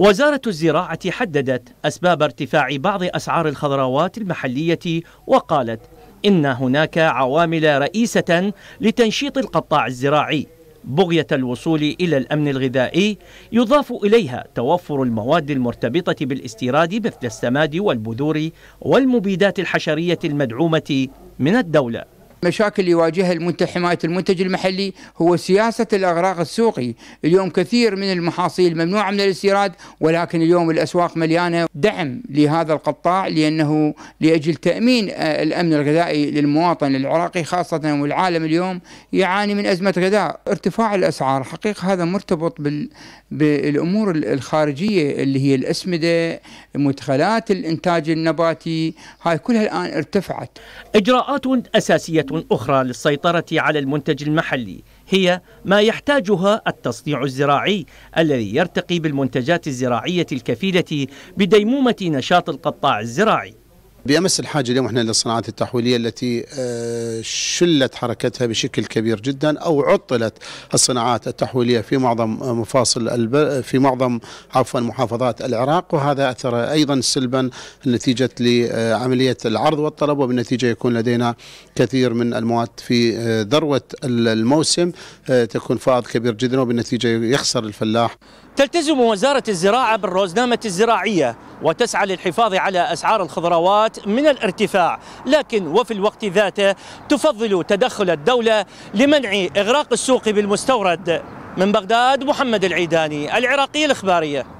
وزارة الزراعة حددت أسباب ارتفاع بعض أسعار الخضروات المحلية وقالت إن هناك عوامل رئيسة لتنشيط القطاع الزراعي بغية الوصول إلى الأمن الغذائي يضاف إليها توفر المواد المرتبطة بالاستيراد مثل السماد والبذور والمبيدات الحشرية المدعومة من الدولة مشاكل يواجهها المنتج حماية المنتج المحلي هو سياسة الأغراق السوقي اليوم كثير من المحاصيل ممنوعة من الاستيراد ولكن اليوم الأسواق مليانة دعم لهذا القطاع لأنه لأجل تأمين آه، الأمن الغذائي للمواطن العراقي خاصة والعالم اليوم يعاني من أزمة غذاء ارتفاع الأسعار حقيقة هذا مرتبط بال... بالأمور الخارجية اللي هي الأسمدة مدخلات الإنتاج النباتي هاي كلها الآن ارتفعت إجراءات أساسية أخرى للسيطرة على المنتج المحلي هي ما يحتاجها التصنيع الزراعي الذي يرتقي بالمنتجات الزراعية الكفيلة بديمومة نشاط القطاع الزراعي بأمس الحاجة اليوم احنا للصناعات التحويلية التي آه، شلت حركتها بشكل كبير جدا أو عطلت الصناعات التحويلية في معظم آه، مفاصل في معظم عفوا محافظات العراق وهذا أثر أيضا سلبا نتيجة لعملية آه، العرض والطلب وبالنتيجة يكون لدينا كثير من المواد في ذروة الموسم تكون فائض كبير جدا وبالنتيجة يخسر الفلاح تلتزم وزارة الزراعة بالروزنامة الزراعية وتسعى للحفاظ على أسعار الخضروات من الارتفاع لكن وفي الوقت ذاته تفضل تدخل الدولة لمنع إغراق السوق بالمستورد من بغداد محمد العيداني العراقي الإخبارية